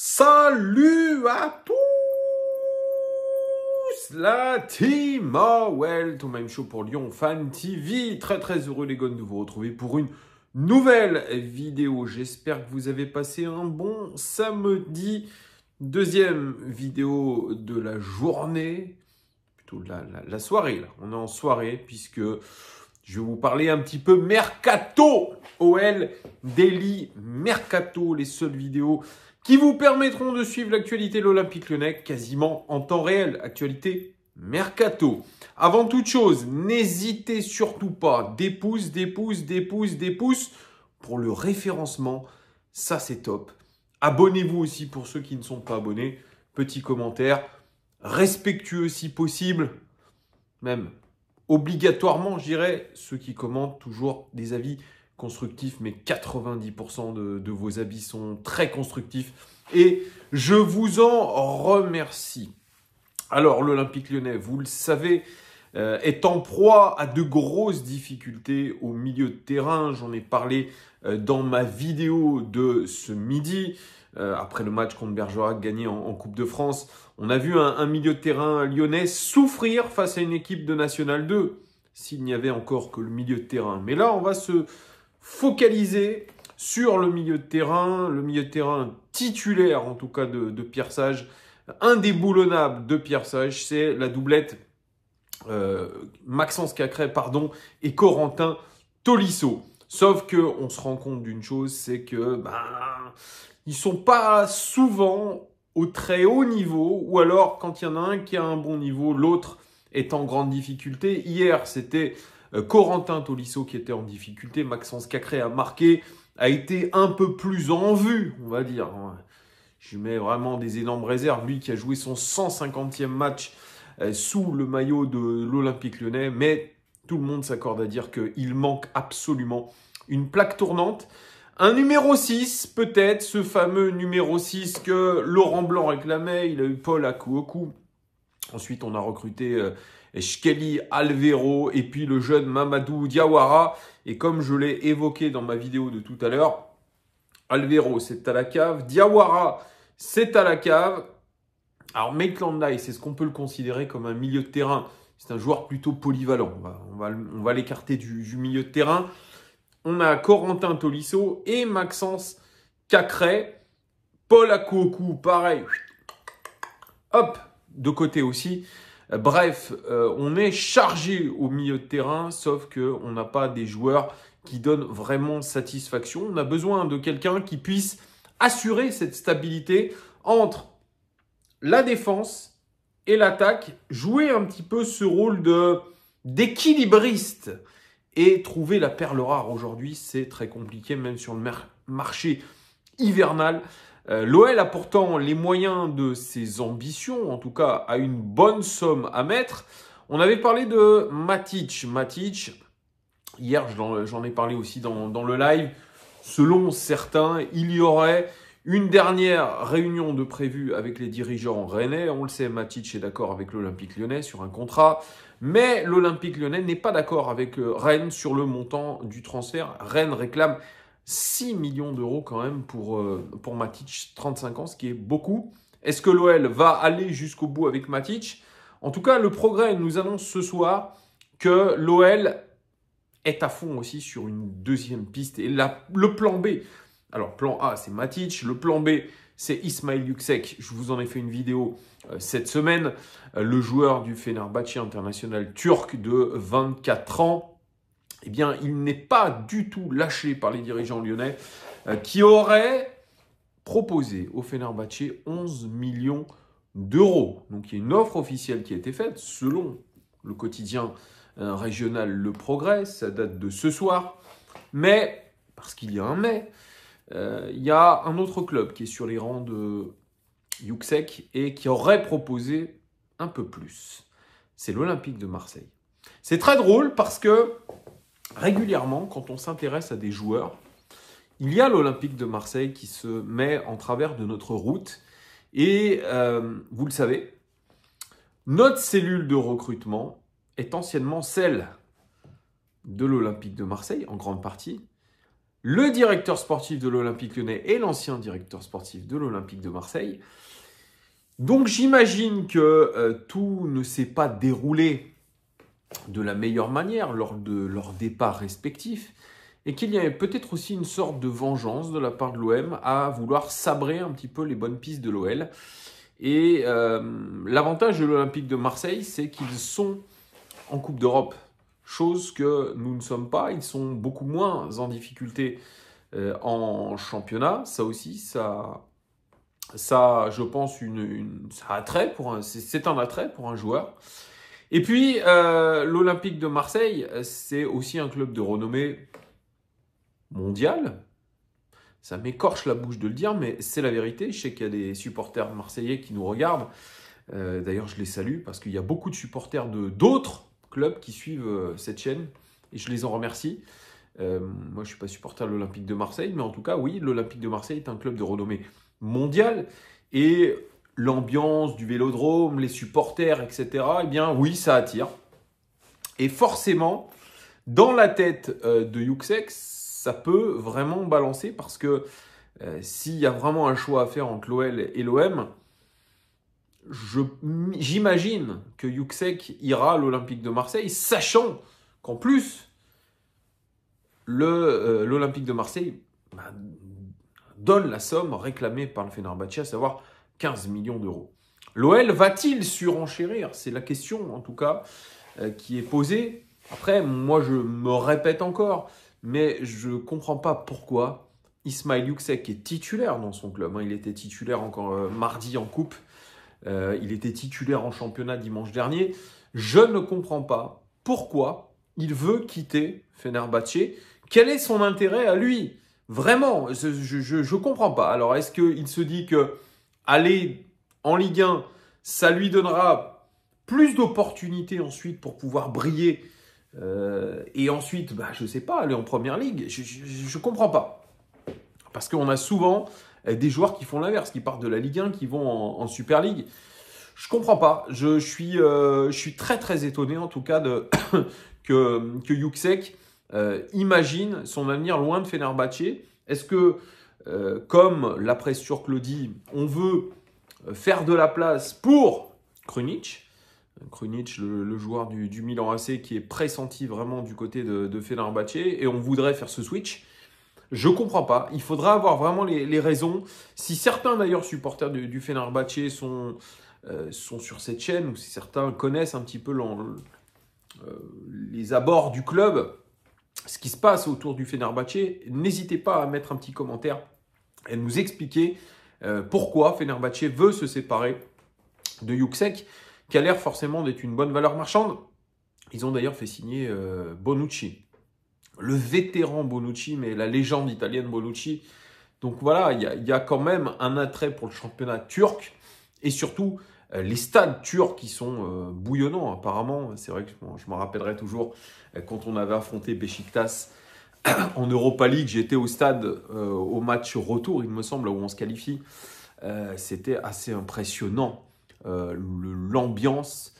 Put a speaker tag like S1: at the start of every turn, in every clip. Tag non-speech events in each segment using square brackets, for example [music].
S1: Salut à tous la team ton même show pour Lyon Fan TV. Très très heureux les gars de vous retrouver pour une nouvelle vidéo. J'espère que vous avez passé un bon samedi. Deuxième vidéo de la journée, plutôt de la, soirée là. On est en soirée puisque je vais vous parler un petit peu mercato. OL Daily Mercato, les seules vidéos qui vous permettront de suivre l'actualité de l'Olympique lyonnais quasiment en temps réel. Actualité mercato. Avant toute chose, n'hésitez surtout pas. Des pouces, des pouces, des pouces, des pouces pour le référencement. Ça, c'est top. Abonnez-vous aussi pour ceux qui ne sont pas abonnés. Petit commentaire. Respectueux si possible. Même obligatoirement, je dirais, ceux qui commentent toujours des avis constructif, mais 90% de, vos avis sont très constructifs. Et je vous en remercie. Alors, l'Olympique lyonnais, vous le savez, euh, est en proie à de grosses difficultés au milieu de terrain. J'en ai parlé euh, dans ma vidéo de ce midi. Euh, après le match contre Bergerac gagné en, Coupe de France, on a vu un, un, milieu de terrain lyonnais souffrir face à une équipe de National 2, s'il n'y avait encore que le milieu de terrain. Mais là, on va se, focalisé sur le milieu de terrain, le milieu de terrain titulaire en tout cas de, de Pierre Sage, indéboulonnable de Pierre Sage, c'est la doublette euh, Maxence Cacré pardon, et Corentin Tolisso. Sauf que on se rend compte d'une chose, c'est que ben, ils sont pas souvent au très haut niveau, ou alors quand il y en a un qui a un bon niveau, l'autre est en grande difficulté. Hier, c'était euh, Corentin Tolisso qui était en difficulté, Maxence Cacré a marqué, a été un peu plus en vue, on va dire. Hein. Je lui mets vraiment des énormes réserves. Lui qui a joué son 150e match euh, sous le maillot de l'Olympique lyonnais, mais tout le monde s'accorde à dire qu'il manque absolument une plaque tournante. Un numéro 6, peut-être, ce fameux numéro 6 que Laurent Blanc réclamait. Il a eu Paul à Ensuite, on a recruté euh, Shkeli Alvero et puis le jeune Mamadou Diawara. Et comme je l'ai évoqué dans ma vidéo de tout à l'heure, Alvero, c'est à la cave. Diawara, c'est à la cave. Alors, Maitland Nye, c'est ce qu'on peut le considérer comme un milieu de terrain C'est un joueur plutôt polyvalent. On va, l'écarter du, milieu de terrain. On a Corentin Tolisso et Maxence Cacré. Paul Akoku, pareil. Hop, de côté aussi. Bref, euh, on est chargé au milieu de terrain, sauf qu'on n'a pas des joueurs qui donnent vraiment satisfaction. On a besoin de quelqu'un qui puisse assurer cette stabilité entre la défense et l'attaque, jouer un petit peu ce rôle de d'équilibriste et trouver la perle rare aujourd'hui, c'est très compliqué même sur le marché hivernal. Euh, L'OL a pourtant les moyens de ses ambitions, en tout cas à une bonne somme à mettre. On avait parlé de Matic. Matic, hier j'en ai parlé aussi dans, le live, selon certains, il y aurait une dernière réunion de prévue avec les dirigeants rennais. On le sait, Matic est d'accord avec l'Olympique lyonnais sur un contrat. Mais l'Olympique lyonnais n'est pas d'accord avec euh, Rennes sur le montant du transfert. Rennes réclame 6 millions d'euros quand même pour, euh, pour Matic, 35 ans, ce qui est beaucoup. Est-ce que l'OL va aller jusqu'au bout avec Matic En tout cas, le progrès nous annonce ce soir que l'OL est à fond aussi sur une deuxième piste. Et le plan B, alors plan A c'est Matic, le plan B c'est Ismail Yüksek. Je vous en ai fait une vidéo euh, cette semaine. Euh, le joueur du Fenerbahçe international turc de 24 ans eh bien, il n'est pas du tout lâché par les dirigeants lyonnais euh, qui auraient proposé au Fenerbahce 11 millions d'euros. Donc, il y a une offre officielle qui a été faite selon le quotidien euh, régional Le Progrès. Ça date de ce soir. Mais, parce qu'il y a un mais, euh, il y a un autre club qui est sur les rangs de Juxek et qui aurait proposé un peu plus. C'est l'Olympique de Marseille. C'est très drôle parce que régulièrement, quand on s'intéresse à des joueurs, il y a l'Olympique de Marseille qui se met en travers de notre route. Et euh, vous le savez, notre cellule de recrutement est anciennement celle de l'Olympique de Marseille, en grande partie. Le directeur sportif de l'Olympique lyonnais est l'ancien directeur sportif de l'Olympique de Marseille. Donc j'imagine que euh, tout ne s'est pas déroulé de la meilleure manière lors de leurs départs respectifs, et qu'il y avait peut-être aussi une sorte de vengeance de la part de l'OM à vouloir sabrer un petit peu les bonnes pistes de l'OL. Et euh, l'avantage de l'Olympique de Marseille, c'est qu'ils sont en Coupe d'Europe, chose que nous ne sommes pas, ils sont beaucoup moins en difficulté euh, en championnat, ça aussi, ça, ça je pense, une, pour c'est un attrait pour un joueur. Et puis, euh, l'Olympique de Marseille, euh, c'est aussi un club de renommée mondiale. Ça m'écorche la bouche de le dire, mais c'est la vérité. Je sais qu'il y a des supporters marseillais qui nous regardent. Euh, d'ailleurs, je les salue parce qu'il y a beaucoup de supporters de d'autres clubs qui suivent cette chaîne et je les en remercie. moi, je ne suis pas supporter de l'Olympique de Marseille, mais en tout cas, oui, l'Olympique de Marseille est un club de renommée mondiale. Et l'ambiance du vélodrome, les supporters, etc., eh bien oui, ça attire. Et forcément, dans la tête euh, de Yuxek, ça peut vraiment balancer parce que euh, s'il y a vraiment un choix à faire entre l'OL et l'OM, j'imagine que Yuxek ira à l'Olympique de Marseille, sachant qu'en plus, euh, l'Olympique de Marseille ben, donne la somme réclamée par le Fenerbahçe, à savoir 15 millions d'euros. L'OL va-t-il surenchérir C'est la question, en tout cas, euh, qui est posée. Après, moi, je me répète encore, mais je ne comprends pas pourquoi Ismail Youssef est titulaire dans son club. Hein, il était titulaire encore euh, mardi en Coupe. Euh, il était titulaire en championnat dimanche dernier. Je ne comprends pas pourquoi il veut quitter Fenerbahce. Quel est son intérêt à lui Vraiment, je ne comprends pas. Alors, est-ce qu'il se dit que aller en Ligue 1, ça lui donnera plus d'opportunités ensuite pour pouvoir briller. Euh, et ensuite, bah, je ne sais pas, aller en Première Ligue, je ne comprends pas. Parce qu'on a souvent euh, des joueurs qui font l'inverse, qui partent de la Ligue 1, qui vont en, Super League. Je comprends pas. Je, suis, euh, je suis très très étonné en tout cas de [coughs] que, que imagine son avenir loin de Fenerbahce. Est-ce que euh, comme la presse turque le on veut euh, faire de la place pour Krunic. Krunic, le, joueur du, Milan AC qui est pressenti vraiment du côté de, de Fenerbahce, et on voudrait faire ce switch. Je comprends pas. Il faudra avoir vraiment les, raisons. Si certains d'ailleurs supporters du, du Fenerbahce sont, euh, sont sur cette chaîne, ou si certains connaissent un petit peu les abords du club, ce qui se passe autour du Fenerbahce, n'hésitez pas à mettre un petit commentaire et nous expliquer euh, pourquoi Fenerbahce veut se séparer de Yuxek, qui a l'air forcément d'être une bonne valeur marchande. Ils ont d'ailleurs fait signer euh, Bonucci, le vétéran Bonucci, mais la légende italienne Bonucci. Donc voilà, il y, y, a quand même un attrait pour le championnat turc et surtout euh, les stades turcs qui sont euh, bouillonnants apparemment. C'est vrai que je me rappellerai toujours euh, quand on avait affronté Besiktas [clears throat] en Europa League, j'étais au stade au match retour, il me semble, où on se qualifie. C'était assez impressionnant. L'ambiance,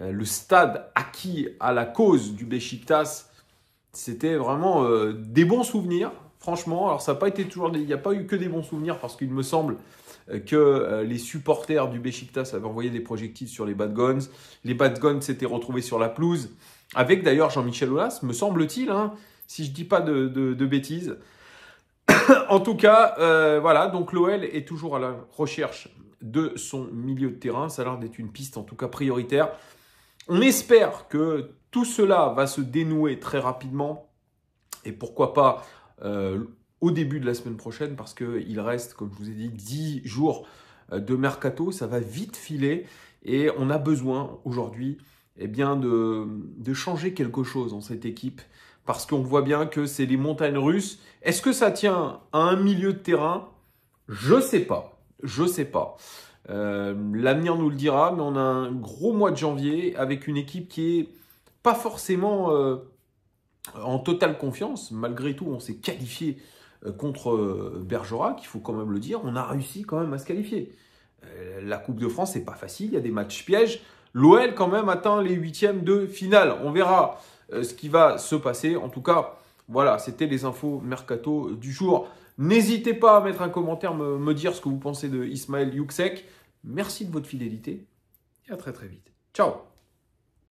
S1: le, stade acquis à la cause du Besiktas. C'était vraiment des bons souvenirs, franchement. Alors, ça n'a pas été toujours. Il n'y a pas eu que des bons souvenirs parce qu'il me semble euh, que euh, les supporters du Besiktas avaient envoyé des projectiles sur les Bad Guns. Les Bad Guns s'étaient retrouvés sur la pelouse, avec d'ailleurs Jean-Michel Aulas, me semble-t-il, hein, si je ne dis pas de, bêtises. [coughs] en tout cas, euh, voilà, donc l'OL est toujours à la recherche de son milieu de terrain. Ça a l'air d'être une piste, en tout cas prioritaire. On espère que tout cela va se dénouer très rapidement et pourquoi pas au début de la semaine prochaine parce qu'il reste, comme je vous ai dit, 10 jours euh, de mercato. Ça va vite filer et on a besoin aujourd'hui eh bien, de, changer quelque chose dans cette équipe parce qu'on voit bien que c'est les montagnes russes. Est-ce que ça tient à un milieu de terrain Je sais pas. Je sais pas. Euh, l'avenir nous le dira, mais on a un gros mois de janvier avec une équipe qui est pas forcément euh, en totale confiance. Malgré tout, on s'est qualifié euh, contre euh, Bergerac, il faut quand même le dire, on a réussi quand même à se qualifier. Euh, la Coupe de France, c'est pas facile, il y a des matchs pièges. L'OL quand même atteint les huitièmes de finale. On verra ce qui va se passer. En tout cas, voilà, c'était les infos mercato du jour. N'hésitez pas à mettre un commentaire, me, dire ce que vous pensez de Ismaël Yuxek. Merci de votre fidélité et à très très vite. Ciao